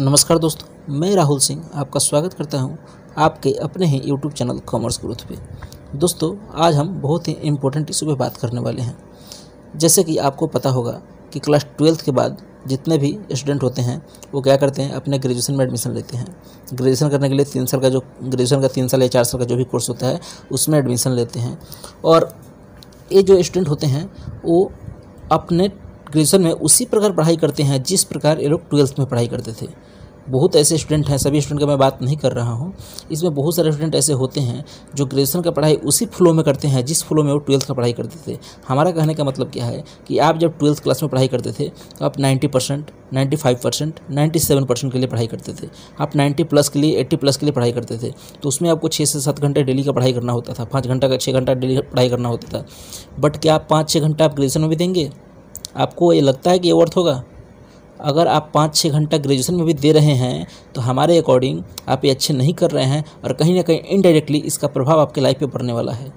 नमस्कार दोस्तों मैं राहुल सिंह आपका स्वागत करता हूं आपके अपने ही यूट्यूब चैनल कॉमर्स ग्रोथ पे दोस्तों आज हम बहुत ही इम्पोर्टेंट इशू पे बात करने वाले हैं जैसे कि आपको पता होगा कि क्लास ट्वेल्थ के बाद जितने भी स्टूडेंट होते हैं वो क्या करते हैं अपने ग्रेजुएशन में एडमिशन लेते हैं ग्रेजुएशन करने के लिए तीन साल का जो ग्रेजुएशन का तीन साल या चार साल का जो भी कोर्स होता है उसमें एडमिशन लेते हैं और ये जो स्टूडेंट होते हैं वो अपने ग्रेजुएशन में उसी प्रकार पढ़ाई करते हैं जिस प्रकार ये लोग ट्वेल्थ में पढ़ाई करते थे बहुत ऐसे स्टूडेंट हैं सभी स्टूडेंट का मैं बात नहीं कर रहा हूँ इसमें बहुत सारे स्टूडेंट ऐसे होते हैं जो ग्रेजुएशन का पढ़ाई उसी फ्लो में करते हैं जिस फ्लो में वो ट्वेल्थ का पढ़ाई करते थे हमारा कहने का मतलब क्या है कि आप जब ट्वेल्थ क्लास में पढ़ाई करते थे तो आप ninety percent ninety five percent ninety seven percent के लिए पढ़ाई करते थे आप नाइन्टी प्लस के लिए एट्टी प्लस के लिए पढ़ाई करते थे तो उसमें आपको छः से सात घंटे डेली का पढ़ाई करना होता था पाँच घंटा का छः घंटा डेली पढ़ाई करना होता था बट क्या आप पाँच छः घंटा आप ग्रेजुएशन में भी देंगे आपको ये लगता है कि ये वर्थ होगा अगर आप पाँच छः घंटा ग्रेजुएशन में भी दे रहे हैं तो हमारे अकॉर्डिंग आप ये अच्छे नहीं कर रहे हैं और कहीं ना कहीं इनडायरेक्टली इसका प्रभाव आपके लाइफ पे पड़ने वाला है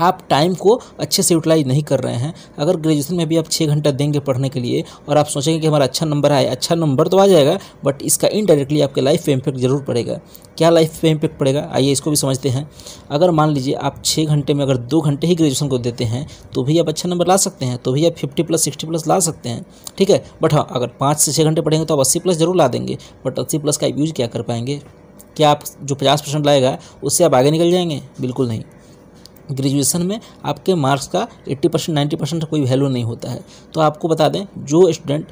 आप टाइम को अच्छे से यूटिलाइज नहीं कर रहे हैं अगर ग्रेजुएशन में भी आप छः घंटा देंगे पढ़ने के लिए और आप सोचेंगे कि हमारा अच्छा नंबर आए अच्छा नंबर तो आ जाएगा बट इसका इनडायरेक्टली आपके लाइफ पे इम्पैक्ट जरूर पड़ेगा क्या लाइफ पे इम्पैक्ट पड़ेगा आइए इसको भी समझते हैं अगर मान लीजिए आप छः घंटे में अगर दो घंटे ही ग्रेजुएशन को देते हैं तो भी आप अच्छा नंबर ला सकते हैं तो भी आप फिफ्टी प्लस सिक्सटी प्लस ला सकते हैं ठीक है बट हाँ अगर पाँच से छः घंटे पढ़ेंगे तो आप अस्सी प्लस जरूर ला देंगे बट अस्सी प्लस का यूज क्या कर पाएंगे क्या आप जो पचास परसेंट लाएगा उससे आप आगे निकल जाएंगे बिल्कुल नहीं ग्रेजुएशन में आपके मार्क्स का 80 परसेंट नाइन्टी परसेंट कोई वैल्यू नहीं होता है तो आपको बता दें जो स्टूडेंट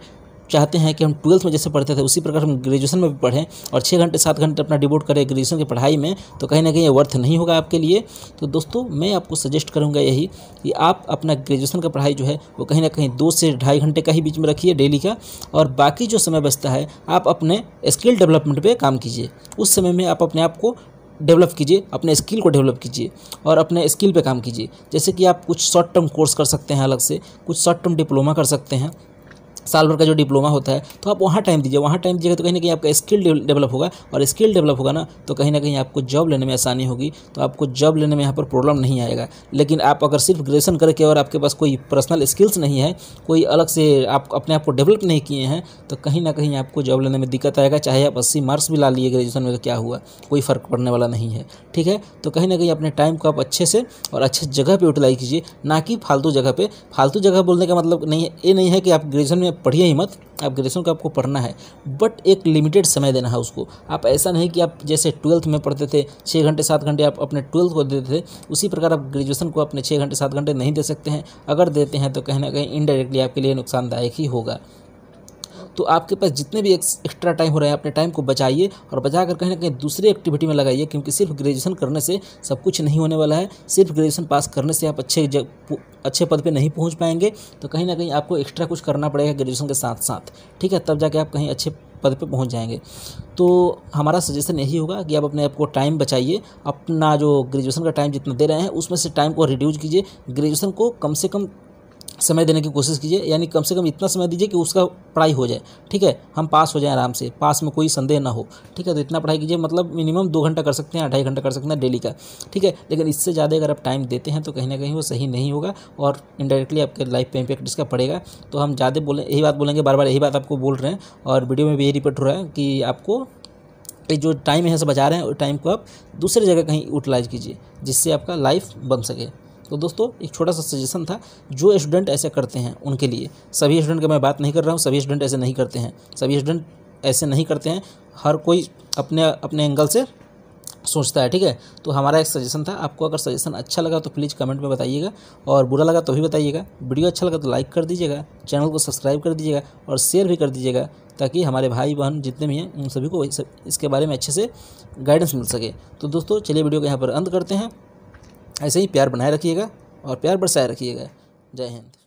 चाहते हैं कि हम ट्वेल्थ में जैसे पढ़ते थे उसी प्रकार हम ग्रेजुएशन में भी पढ़ें और छः घंटे सात घंटे अपना डिवोट करें ग्रेजुएशन की पढ़ाई में तो कहीं ना कहीं ये वर्थ नहीं होगा आपके लिए तो दोस्तों मैं आपको सजेस्ट करूँगा यही कि आप अपना ग्रेजुएशन का पढ़ाई जो है वो कहीं ना कहीं दो से ढाई घंटे का ही बीच में रखिए डेली का और बाकी जो समय बचता है आप अपने स्किल डेवलपमेंट पर काम कीजिए उस समय में आप अपने आप को डेवलप कीजिए अपने स्किल को डेवलप कीजिए और अपने स्किल पे काम कीजिए जैसे कि आप कुछ शॉर्ट टर्म कोर्स कर सकते हैं अलग से कुछ शॉर्ट टर्म डिप्लोमा कर सकते हैं साल भर का जो डिप्लोमा होता है तो आप वहाँ टाइम दीजिए वहाँ टाइम दीजिएगा तो कहीं ना कहीं आपका स्किल डेवलप होगा और स्किल डेवलप होगा ना तो कहीं ना कहीं आपको जॉब लेने में आसानी होगी तो आपको जॉब लेने में यहाँ पर प्रॉब्लम नहीं आएगा लेकिन आप अगर सिर्फ ग्रेजुएसन करके और आपके पास कोई पर्सनल स्किल्स नहीं है कोई अलग से आप अपने आप को डेवलप नहीं किए हैं तो कहीं ना कहीं आपको जॉब लेने में दिक्कत आएगा चाहे आप अस्सी मार्क्स भी ला लिए ग्रेजुएसन में तो क्या हुआ कोई फ़र्क पड़ने वाला नहीं है ठीक है तो कहीं ना कहीं अपने टाइम को आप अच्छे से और अच्छे जगह पर यूटिलाइज कीजिए ना कि फालतू जगह पर फालतू जगह बोलने का मतलब नहीं ये नहीं है कि आप ग्रेजुएसन में पढ़िए ही मत आप ग्रेजुएशन को आपको पढ़ना है बट एक लिमिटेड समय देना है उसको आप ऐसा नहीं कि आप जैसे ट्वेल्थ में पढ़ते थे छः घंटे सात घंटे आप अपने ट्वेल्थ को देते थे उसी प्रकार आप ग्रेजुएशन को अपने छः घंटे सात घंटे नहीं दे सकते हैं अगर देते हैं तो कहीं ना कहीं इनडायरेक्टली आपके लिए नुकसानदायक ही होगा तो आपके पास जितने भी एक्स्ट्रा टाइम हो रहे हैं अपने टाइम को बचाइए और बचा कर कहीं ना कहीं दूसरे एक्टिविटी में लगाइए क्योंकि सिर्फ ग्रेजुएशन करने से सब कुछ नहीं होने वाला है सिर्फ ग्रेजुएशन पास करने से आप अच्छे अच्छे पद पर नहीं पहुँच पाएंगे तो कहीं ना कहीं आपको एक्स्ट्रा कुछ करना पड़ेगा ग्रेजुएशन के साथ साथ ठीक है तब जाके आप कहीं अच्छे पद पे पहुंच जाएंगे तो हमारा सजेशन यही होगा कि आप अपने आप को टाइम बचाइए अपना जो ग्रेजुएशन का टाइम जितना दे रहे हैं उसमें से टाइम को रिड्यूस कीजिए ग्रेजुएशन को कम से कम समय देने की कोशिश कीजिए यानी कम से कम इतना समय दीजिए कि उसका पढ़ाई हो जाए ठीक है हम पास हो जाएँ आराम से पास में कोई संदेह ना हो ठीक है तो इतना पढ़ाई कीजिए मतलब मिनिमम दो घंटा कर सकते हैं ढाई घंटा कर सकते हैं डेली का ठीक है लेकिन इससे ज़्यादा अगर आप टाइम देते हैं तो कहीं ना कहीं वो सही नहीं होगा और इनडायरेक्टली आपके लाइफ पर इम्पैक्ट इसका पड़ेगा तो हम ज़्यादा बोले यही बात बोलेंगे बार बार यही बात आपको बोल रहे हैं और वीडियो में भी यही रिपीट हो रहा है कि आपको जो टाइम यहाँ से बचा रहे हैं टाइम को आप दूसरी जगह कहीं यूटिलाइज कीजिए जिससे आपका लाइफ बन सके तो दोस्तों एक छोटा सा सजेशन था जो स्टूडेंट ऐसे करते हैं उनके लिए सभी स्टूडेंट का मैं बात नहीं कर रहा हूँ सभी स्टूडेंट ऐसे नहीं करते हैं सभी स्टूडेंट ऐसे नहीं करते हैं हर कोई अपने अपने एंगल से सोचता है ठीक है तो हमारा एक सजेशन था आपको अगर सजेशन अच्छा लगा तो प्लीज़ कमेंट में बताइएगा और बुरा लगा तो भी बताइएगा वीडियो अच्छा लगा तो लाइक कर दीजिएगा चैनल को सब्सक्राइब कर दीजिएगा और शेयर भी कर दीजिएगा ताकि हमारे भाई बहन जितने भी हैं उन सभी को इसके बारे में अच्छे से गाइडेंस मिल सके तो दोस्तों चलिए वीडियो को यहाँ पर अंत करते हैं ऐसे ही प्यार बनाए रखिएगा और प्यार बरसाए रखिएगा जय हिंद